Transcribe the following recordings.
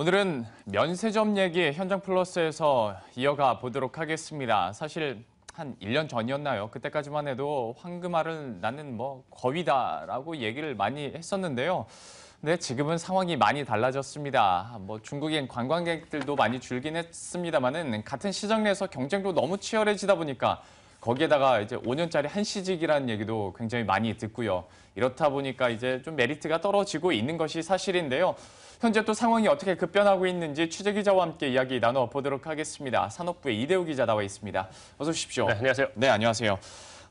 오늘은 면세점 얘기 현장 플러스에서 이어가 보도록 하겠습니다. 사실 한 1년 전이었나요? 그때까지만 해도 황금알은 나는 뭐 거위다라고 얘기를 많이 했었는데요. 근데 지금은 상황이 많이 달라졌습니다. 뭐 중국인 관광객들도 많이 줄긴 했습니다만은 같은 시장 내에서 경쟁도 너무 치열해지다 보니까 거기에다가 이제 5년짜리 한시직이라는 얘기도 굉장히 많이 듣고요. 이렇다 보니까 이제 좀 메리트가 떨어지고 있는 것이 사실인데요. 현재 또 상황이 어떻게 급변하고 있는지 취재 기자와 함께 이야기 나눠보도록 하겠습니다. 산업부의 이대우 기자 나와 있습니다. 어서 오십시오. 네, 안녕하세요. 네, 안녕하세요.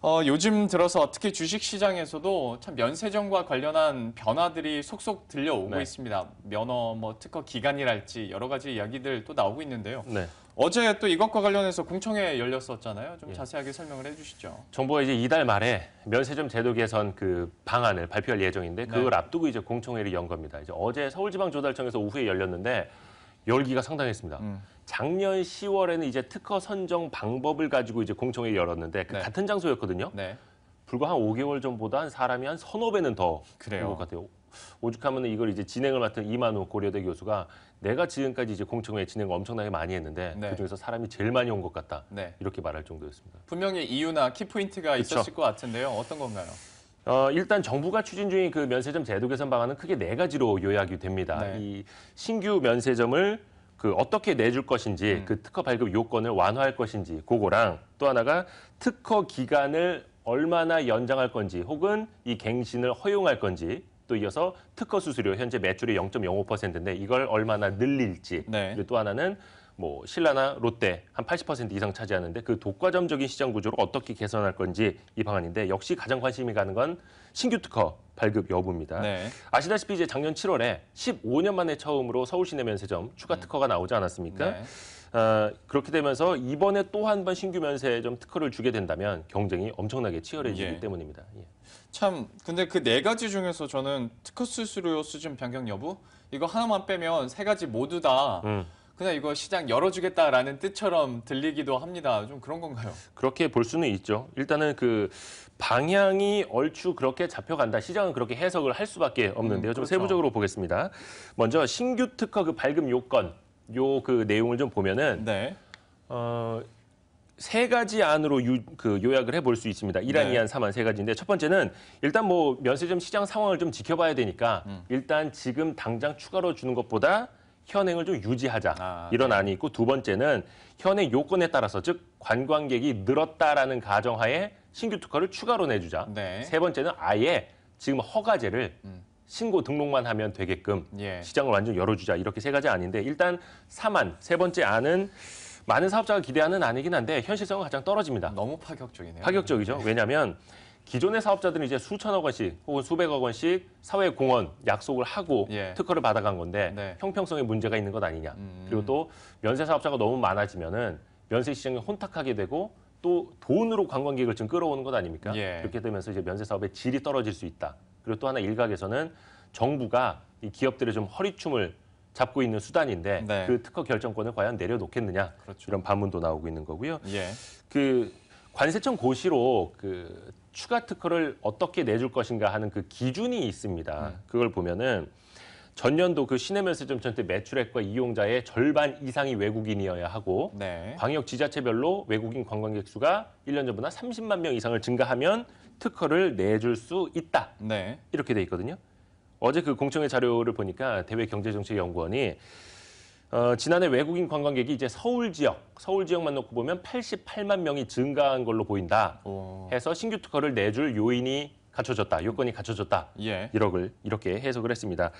어, 요즘 들어서 특히 주식시장에서도 참 면세점과 관련한 변화들이 속속 들려오고 네. 있습니다. 면허, 뭐 특허 기간이랄지 여러 가지 이야기들 또 나오고 있는데요. 네. 어제 또 이것과 관련해서 공청회 열렸었잖아요. 좀 예. 자세하게 설명을 해주시죠. 정부가 이제 이달 말에 면세점 제도 개선 그 방안을 발표할 예정인데 네. 그걸 네. 앞두고 이제 공청회를 연 겁니다. 이제 어제 서울지방조달청에서 오후에 열렸는데 열기가 상당했습니다. 음. 작년 10월에는 이제 특허 선정 방법을 가지고 이제 공청회 열었는데 그 네. 같은 장소였거든요. 네. 불과 한 5개월 전보다 한 사람이 한 서너 배는 더 그래요. 것 같아요. 오죽하면 이걸 이제 진행을 맡은 이만호 고려대 교수가 내가 지금까지 이제 공청회 진행을 엄청나게 많이 했는데 네. 그중에서 사람이 제일 많이 온 것 같다. 네. 이렇게 말할 정도였습니다. 분명히 이유나 키포인트가 그쵸. 있었을 것 같은데요. 어떤 건가요? 어, 일단 정부가 추진 중인 그 면세점 제도 개선 방안은 크게 네 가지로 요약이 됩니다. 네. 이 신규 면세점을 그 어떻게 내줄 것인지 음. 그 특허 발급 요건을 완화할 것인지 그거랑 또 하나가 특허 기간을 얼마나 연장할 건지 혹은 이 갱신을 허용할 건지 또 이어서 특허 수수료 현재 매출이 0.05%인데 이걸 얼마나 늘릴지 네. 그리고 또 하나는 뭐 신라나 롯데 한 80% 이상 차지하는데 그 독과점적인 시장 구조를 어떻게 개선할 건지 이 방안인데 역시 가장 관심이 가는 건 신규 특허 발급 여부입니다. 네. 아시다시피 이제 작년 7월에 15년 만에 처음으로 서울 시내 면세점 추가 음. 특허가 나오지 않았습니까? 네. 어, 그렇게 되면서 이번에 또 한 번 신규 면세점 특허를 주게 된다면 경쟁이 엄청나게 치열해지기 예. 때문입니다. 예. 참 근데 그 네 가지 중에서 저는 특허 수수료 수준 변경 여부 이거 하나만 빼면 세 가지 모두 다 음. 그냥 이거 시장 열어주겠다라는 뜻처럼 들리기도 합니다. 좀 그런 건가요? 그렇게 볼 수는 있죠. 일단은 그 방향이 얼추 그렇게 잡혀간다. 시장은 그렇게 해석을 할 수밖에 없는데요. 음, 그렇죠. 좀 세부적으로 보겠습니다. 먼저 신규 특허 그 발급 요건 요 그 내용을 좀 보면은 네. 어, 세 가지 안으로 유, 그 요약을 해볼 수 있습니다. 1안, 2안3안세 가지인데 첫 번째는 일단 뭐 면세점 시장 상황을 좀 지켜봐야 되니까 음. 일단 지금 당장 추가로 주는 것보다 현행을 좀 유지하자 아, 이런 네. 안이 있고 두 번째는 현행 요건에 따라서 즉 관광객이 늘었다라는 가정하에 신규 특허를 추가로 내주자. 네. 세 번째는 아예 지금 허가제를 음. 신고 등록만 하면 되게끔 예. 시장을 완전히 열어주자 이렇게 세 가지 아닌데 일단 3안 세 번째 안은 많은 사업자가 기대하는 안이긴 한데 현실성은 가장 떨어집니다. 너무 파격적이네요. 파격적이죠. 네. 왜냐하면 기존의 사업자들은 이제 수천억 원씩 혹은 수백억 원씩 사회 공헌 약속을 하고 예. 특허를 받아간 건데 네. 형평성에 문제가 있는 것 아니냐. 음, 음. 그리고 또 면세 사업자가 너무 많아지면은 면세 시장이 혼탁하게 되고 또 돈으로 관광객을 지금 끌어오는 것 아닙니까? 예. 그렇게 되면서 이제 면세 사업의 질이 떨어질 수 있다. 그리고 또 하나 일각에서는 정부가 이 기업들의 좀 허리춤을 잡고 있는 수단인데 네. 그 특허 결정권을 과연 내려놓겠느냐 그렇죠. 이런 반문도 나오고 있는 거고요. 예. 그 관세청 고시로 그 추가 특허를 어떻게 내줄 것인가 하는 그 기준이 있습니다. 네. 그걸 보면은 전년도 그 시내면세점천 때 매출액과 이용자의 절반 이상이 외국인이어야 하고 네. 광역 지자체별로 외국인 관광객 수가 1년 전보다 30만 명 이상을 증가하면 특허를 내줄 수 있다. 네. 이렇게 돼 있거든요. 어제 그 공청회 자료를 보니까 대외경제정책연구원이 어, 지난해 외국인 관광객이 이제 서울 지역, 서울 지역만 놓고 보면 88만 명이 증가한 걸로 보인다. 오. 해서 신규 특허를 내줄 요인이 갖춰졌다, 요건이 갖춰졌다. 예. 1억을 이렇게 해석을 했습니다.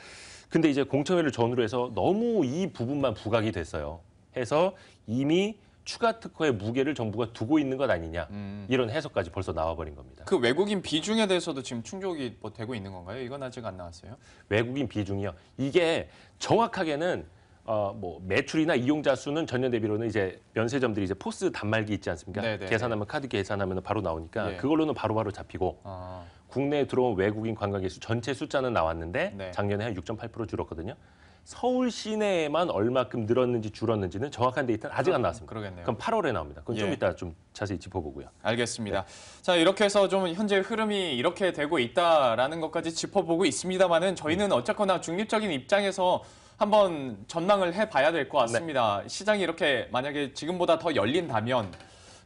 근데 이제 공청회를 전후로 해서 너무 이 부분만 부각이 됐어요. 해서 이미 추가 특허의 무게를 정부가 두고 있는 것 아니냐 음. 이런 해석까지 벌써 나와버린 겁니다. 그 외국인 비중에 대해서도 지금 충족이 뭐 되고 있는 건가요? 이건 아직 안 나왔어요? 외국인 비중이요. 이게 정확하게는 어, 뭐 매출이나 이용자 수는 전년 대비로는 이제 면세점들이 이제 포스 단말기 있지 않습니까? 네네. 네, 네. 계산하면 카드 계산하면 바로 나오니까 네. 그걸로는 바로바로 바로 잡히고 아. 국내에 들어온 외국인 관광객 수 전체 숫자는 나왔는데 네. 작년에 한 6.8% 줄었거든요. 서울 시내에만 얼마큼 늘었는지 줄었는지는 정확한 데이터는 아직 안 나왔습니다. 그러겠네요. 그럼 8월에 나옵니다. 그건 예. 좀 이따 좀 자세히 짚어보고요. 알겠습니다. 네. 자 이렇게 해서 좀 현재 흐름이 이렇게 되고 있다라는 것까지 짚어보고 있습니다만은 저희는 어쨌거나 중립적인 입장에서 한번 전망을 해봐야 될것 네. 같습니다. 네. 시장이 이렇게 만약에 지금보다 더 열린다면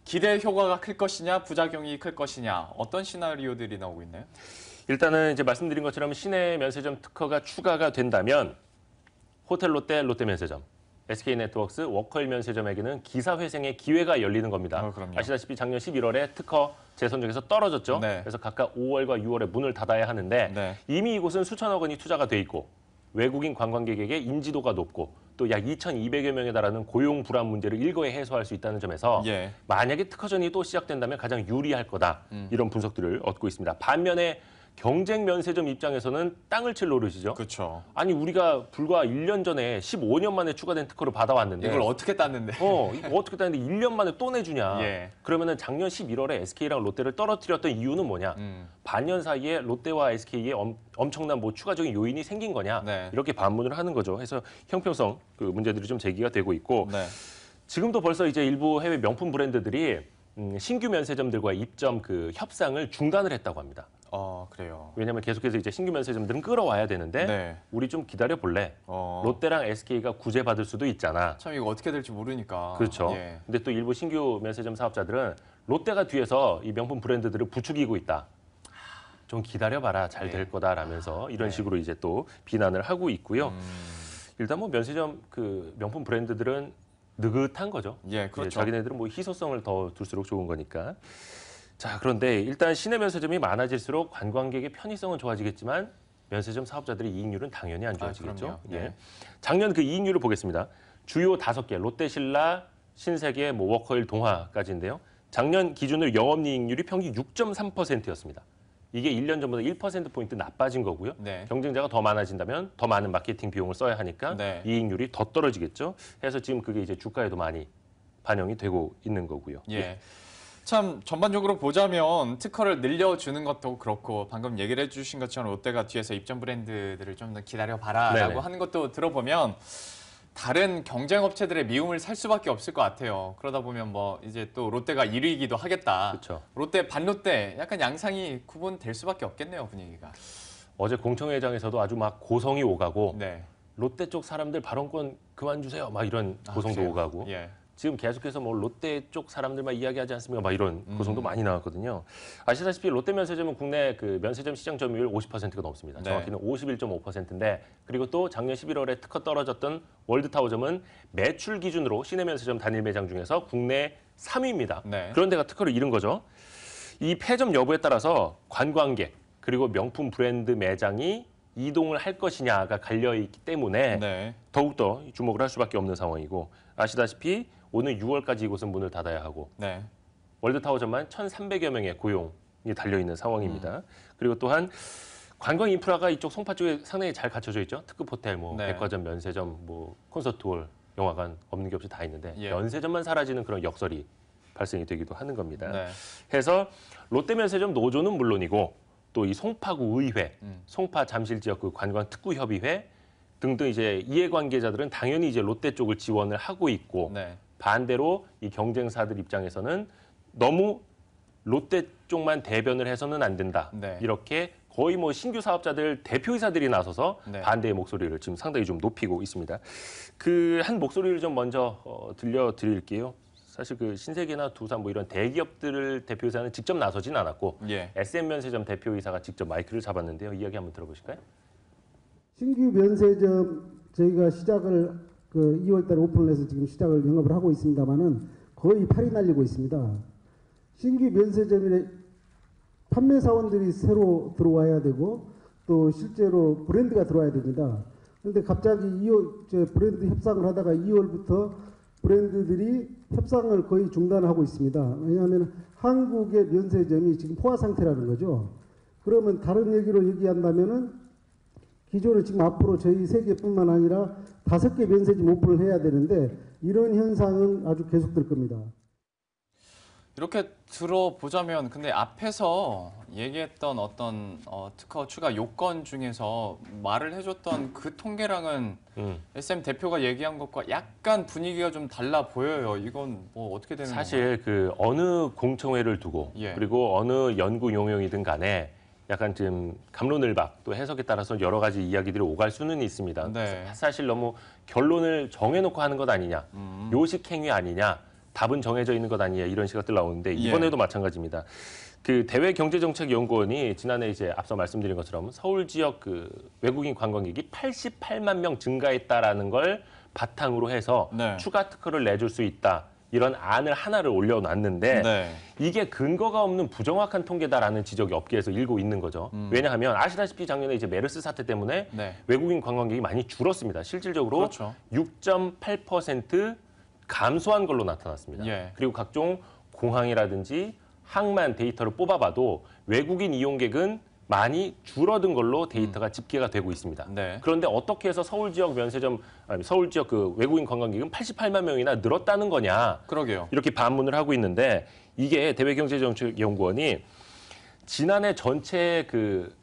기대 효과가 클 것이냐 부작용이 클 것이냐 어떤 시나리오들이 나오고 있나요? 일단은 이제 말씀드린 것처럼 시내 면세점 특허가 추가가 된다면 호텔 롯데 롯데 면세점 SK 네트워크스 워커힐 면세점에게는 기사 회생의 기회가 열리는 겁니다. 어, 아시다시피 작년 11월에 특허 재선 중에서 떨어졌죠. 네. 그래서 각각 5월과 6월에 문을 닫아야 하는데 네. 이미 이곳은 수천억 원이 투자가 돼 있고 외국인 관광객에게 인지도가 높고 또 약 2,200여 명에 달하는 고용 불안 문제를 일거에 해소할 수 있다는 점에서 예. 만약에 특허전이 또 시작된다면 가장 유리할 거다 음. 이런 분석들을 얻고 있습니다. 반면에 경쟁 면세점 입장에서는 땅을 칠 노릇이죠. 그렇죠. 아니 우리가 불과 1년 전에 15년 만에 추가된 특허를 받아왔는데 이걸 어떻게 땄는데? 어, 이거 어떻게 땄는데 1년 만에 또 내주냐. 예. 그러면은 작년 11월에 SK랑 롯데를 떨어뜨렸던 이유는 뭐냐? 음. 반년 사이에 롯데와 SK에 엄, 엄청난 뭐 추가적인 요인이 생긴 거냐. 네. 이렇게 반문을 하는 거죠. 그래서 형평성 그 문제들이 좀 제기가 되고 있고 네. 지금도 벌써 이제 일부 해외 명품 브랜드들이 음, 신규 면세점들과 입점 그 협상을 중단을 했다고 합니다. 어, 그래요. 왜냐면 하 계속해서 이제 신규 면세점들은 끌어와야 되는데 네. 우리 좀 기다려 볼래. 어. 롯데랑 SK가 구제 받을 수도 있잖아. 참 이거 어떻게 될지 모르니까. 그렇죠. 예. 근데 또 일부 신규 면세점 사업자들은 롯데가 뒤에서 이 명품 브랜드들을 부추기고 있다. 좀 기다려봐라 잘될 네. 거다라면서 아, 이런 네. 식으로 이제 또 비난을 하고 있고요. 음. 일단 뭐 면세점 그 명품 브랜드들은 느긋한 거죠. 예, 그렇죠. 자기네들은 뭐 희소성을 더 둘수록 좋은 거니까. 자, 그런데 일단 시내 면세점이 많아질수록 관광객의 편의성은 좋아지겠지만 면세점 사업자들의 이익률은 당연히 안 아, 좋아지겠죠. 아, 예. 네. 작년 그 이익률을 보겠습니다. 주요 다섯 개 롯데신라, 신세계, 뭐 워커힐, 동화까지인데요. 작년 기준으로 영업이익률이 평균 6.3%였습니다. 이게 1년 전보다 1%포인트 나빠진 거고요. 네. 경쟁자가 더 많아진다면 더 많은 마케팅 비용을 써야 하니까 네. 이익률이 더 떨어지겠죠. 해서 지금 그게 이제 주가에도 많이 반영이 되고 있는 거고요. 예. 예. 참 전반적으로 보자면 특허를 늘려주는 것도 그렇고 방금 얘기를 해주신 것처럼 롯데가 뒤에서 입점 브랜드들을 좀 더 기다려봐라라고 하는 것도 들어보면 다른 경쟁 업체들의 미움을 살 수밖에 없을 것 같아요. 그러다 보면 뭐 이제 또 롯데가 1위이기도 하겠다. 그쵸. 롯데 반롯데 약간 양상이 구분될 수밖에 없겠네요 분위기가. 어제 공청회장에서도 아주 막 고성이 오가고 네. 롯데 쪽 사람들 발언권 그만 주세요 막 이런 아, 고성도 아, 오가고 예. 지금 계속해서 뭐 롯데 쪽 사람들만 이야기하지 않습니까? 막 이런 구성도 그 음. 많이 나왔거든요. 아시다시피 롯데 면세점은 국내 그 면세점 시장 점유율 50%가 넘습니다. 네. 정확히는 51.5%인데 그리고 또 작년 11월에 특허 떨어졌던 월드타워점은 매출 기준으로 시내 면세점 단일 매장 중에서 국내 3위입니다. 네. 그런 데가 특허를 잃은 거죠. 이 폐점 여부에 따라서 관광객 그리고 명품 브랜드 매장이 이동을 할 것이냐가 갈려 있기 때문에 네. 더욱더 주목을 할 수밖에 없는 상황이고 아시다시피 오는 6월까지 이곳은 문을 닫아야 하고 네. 월드타워전만 1,300여 명의 고용이 달려 있는 상황입니다. 음. 그리고 또한 관광 인프라가 이쪽 송파 쪽에 상당히 잘 갖춰져 있죠. 특급 호텔, 뭐 네. 백화점, 면세점, 뭐 콘서트홀, 영화관 없는 게 없이 다 있는데 예. 면세점만 사라지는 그런 역설이 발생이 되기도 하는 겁니다. 네. 해서 롯데 면세점 노조는 물론이고 또 이 송파구 의회, 음. 송파 잠실 지역구 그 관광 특구 협의회 등등 이제 이해관계자들은 당연히 이제 롯데 쪽을 지원을 하고 있고 네. 반대로 이 경쟁사들 입장에서는 너무 롯데 쪽만 대변을 해서는 안 된다. 네. 이렇게 거의 뭐 신규 사업자들 대표이사들이 나서서 네. 반대의 목소리를 지금 상당히 좀 높이고 있습니다. 그 한 목소리를 좀 먼저 어, 들려드릴게요. 사실 그 신세계나 두산 뭐 이런 대기업들을 대표이사는 직접 나서진 않았고 예. SM 면세점 대표이사가 직접 마이크를 잡았는데요. 이야기 한번 들어보실까요? 신규 면세점 저희가 시작을 그 2월달에 오픈을 해서 지금 시작을 영업을 하고 있습니다만은 거의 팔이 날리고 있습니다. 신규 면세점에 판매 사원들이 새로 들어와야 되고 또 실제로 브랜드가 들어와야 됩니다. 그런데 갑자기 2월 제 브랜드 협상을 하다가 2월부터 브랜드들이 협상을 거의 중단하고 있습니다. 왜냐하면 한국의 면세점이 지금 포화 상태라는 거죠. 그러면 다른 얘기로 얘기한다면은 기조를 지금 앞으로 저희 세 개뿐만 아니라 다섯 개 면세지 목표를 해야 되는데 이런 현상은 아주 계속될 겁니다. 이렇게 들어보자면 근데 앞에서 얘기했던 어떤 어, 특허 추가 요건 중에서 말을 해줬던 그 통계랑은 음. SM 대표가 얘기한 것과 약간 분위기가 좀 달라 보여요. 이건 뭐 어떻게 되는 사실 건가요? 그 어느 공청회를 두고 예. 그리고 어느 연구 용역이든 간에 약간 지금 감론을박 또 해석에 따라서 여러 가지 이야기들이 오갈 수는 있습니다. 네. 사실 너무 결론을 정해놓고 하는 것 아니냐, 음. 요식행위 아니냐, 답은 정해져 있는 것 아니냐 이런 시각들 나오는데 예. 이번에도 예. 마찬가지입니다. 그 대외 경제정책연구원이 지난해 이제 앞서 말씀드린 것처럼 서울 지역 그 외국인 관광객이 88만 명 증가했다라는 걸 바탕으로 해서 네. 추가 특허를 내줄 수 있다. 이런 안을 하나를 올려놨는데 네. 이게 근거가 없는 부정확한 통계다라는 지적이 업계에서 일고 있는 거죠. 음. 왜냐하면 아시다시피 작년에 이제 메르스 사태 때문에 네. 외국인 관광객이 많이 줄었습니다. 실질적으로 그렇죠. 6.8% 감소한 걸로 나타났습니다. 예. 그리고 각종 공항이라든지 항만 데이터를 뽑아봐도 외국인 이용객은 많이 줄어든 걸로 음. 데이터가 집계가 되고 있습니다. 네. 그런데 어떻게 해서 서울 지역 면세점 아니, 서울 지역 그 외국인 관광객은 88만 명이나 늘었다는 거냐? 그러게요. 이렇게 반문을 하고 있는데 이게 대외경제정책연구원이 지난해 전체 그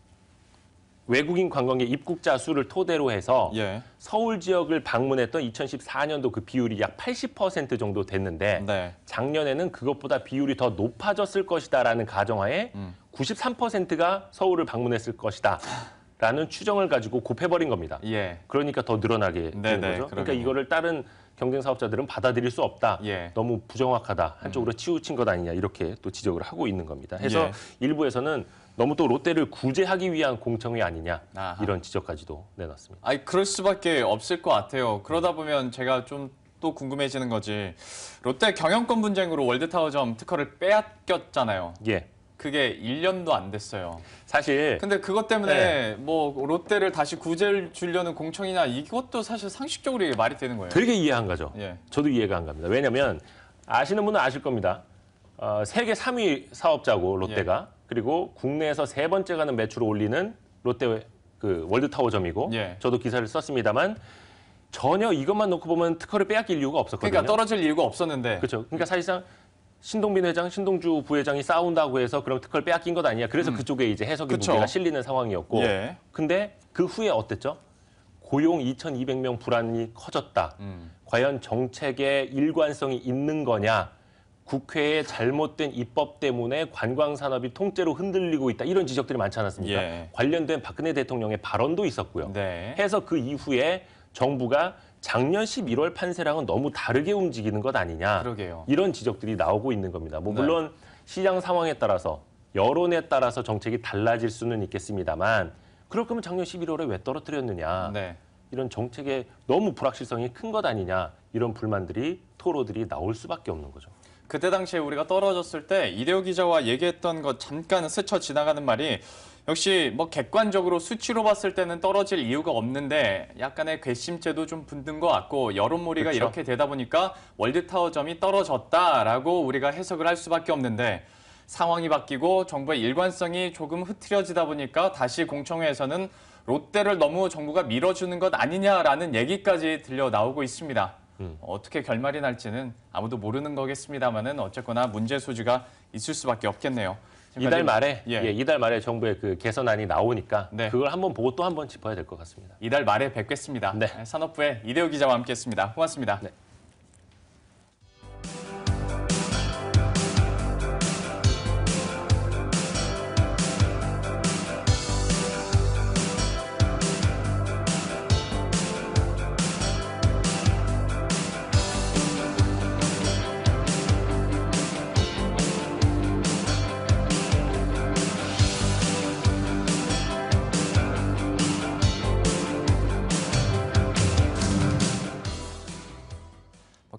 외국인 관광객 입국자 수를 토대로 해서 예. 서울 지역을 방문했던 2014년도 그 비율이 약 80% 정도 됐는데 네. 작년에는 그것보다 비율이 더 높아졌을 것이다라는 가정하에 음. 93%가 서울을 방문했을 것이다. 라는 추정을 가지고 곱해버린 겁니다. 예. 그러니까 더 늘어나게 되는 네, 네, 거죠. 그러니까 이거를 다른 경쟁 사업자들은 받아들일 수 없다. 예. 너무 부정확하다. 한쪽으로 음. 치우친 것 아니냐 이렇게 또 지적을 하고 있는 겁니다. 해서 예. 일부에서는 너무 또 롯데를 구제하기 위한 공청회 아니냐 아하. 이런 지적까지도 내놨습니다. 아니 그럴 수밖에 없을 것 같아요. 그러다 보면 제가 좀 또 궁금해지는 거지. 롯데 경영권 분쟁으로 월드타워점 특허를 빼앗겼잖아요. 예. 그게 1년도 안 됐어요. 사실 근데 그것 때문에 네. 뭐 롯데를 다시 구제를 주려는 공청이나 이것도 사실 상식적으로 이게 말이 되는 거예요. 되게 이해한 거죠. 예. 저도 이해가 안 갑니다. 왜냐하면 아시는 분은 아실 겁니다. 어, 세계 3위 사업자고 롯데가 예. 그리고 국내에서 세 번째 가는 매출을 올리는 롯데 그 월드타워점이고 예. 저도 기사를 썼습니다만 전혀 이것만 놓고 보면 특허를 빼앗길 이유가 없었거든요. 그러니까 떨어질 이유가 없었는데. 그렇죠. 그러니까 사실상 신동빈 회장, 신동주 부회장이 싸운다고 해서 그럼 특허를 빼앗긴 것 아니냐. 그래서 음. 그쪽에 이제 해석의 그쵸. 무게가 실리는 상황이었고. 예. 근데 그 후에 어땠죠? 고용 2,200명 불안이 커졌다. 음. 과연 정책의 일관성이 있는 거냐? 국회의 잘못된 입법 때문에 관광 산업이 통째로 흔들리고 있다 이런 지적들이 많지 않았습니까? 예. 관련된 박근혜 대통령의 발언도 있었고요. 네. 해서 그 이후에 정부가 작년 11월 판세랑은 너무 다르게 움직이는 것 아니냐. 그러게요. 이런 지적들이 나오고 있는 겁니다. 뭐 네. 물론 네. 시장 상황에 따라서 여론에 따라서 정책이 달라질 수는 있겠습니다만 그럴 거면 작년 11월에 왜 떨어뜨렸느냐. 네. 이런 정책에 너무 불확실성이 큰 것 아니냐. 이런 불만들이 토로들이 나올 수밖에 없는 거죠. 그때 당시에 우리가 떨어졌을 때 이대호 기자와 얘기했던 것 잠깐 스쳐 지나가는 말이 역시 뭐 객관적으로 수치로 봤을 때는 떨어질 이유가 없는데 약간의 괘씸죄도 좀 붙는 것 같고 여론몰이가 그쵸? 이렇게 되다 보니까 월드타워점이 떨어졌다라고 우리가 해석을 할 수밖에 없는데 상황이 바뀌고 정부의 일관성이 조금 흐트려지다 보니까 다시 공청회에서는 롯데를 너무 정부가 밀어주는 것 아니냐라는 얘기까지 들려 나오고 있습니다. 음. 어떻게 결말이 날지는 아무도 모르는 거겠습니다만은 어쨌거나 문제 소지가 있을 수밖에 없겠네요. 이달 말에 예. 예, 이달 말에 정부의 그 개선안이 나오니까 네. 그걸 한번 보고 또 한번 짚어야 될 것 같습니다. 이달 말에 뵙겠습니다. 네. 네. 산업부의 이대호 기자와 함께했습니다. 고맙습니다. 네.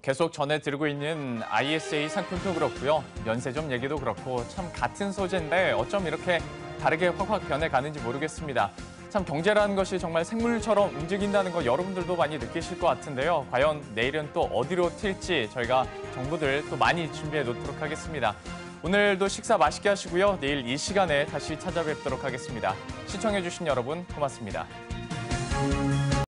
계속 전해드리고 있는 ISA 상품도 그렇고요. 면세점 얘기도 그렇고 참 같은 소재인데 어쩜 이렇게 다르게 확확 변해가는지 모르겠습니다. 참 경제라는 것이 정말 생물처럼 움직인다는 거 여러분들도 많이 느끼실 것 같은데요. 과연 내일은 또 어디로 튈지 저희가 정보들 또 많이 준비해 놓도록 하겠습니다. 오늘도 식사 맛있게 하시고요. 내일 이 시간에 다시 찾아뵙도록 하겠습니다. 시청해주신 여러분 고맙습니다.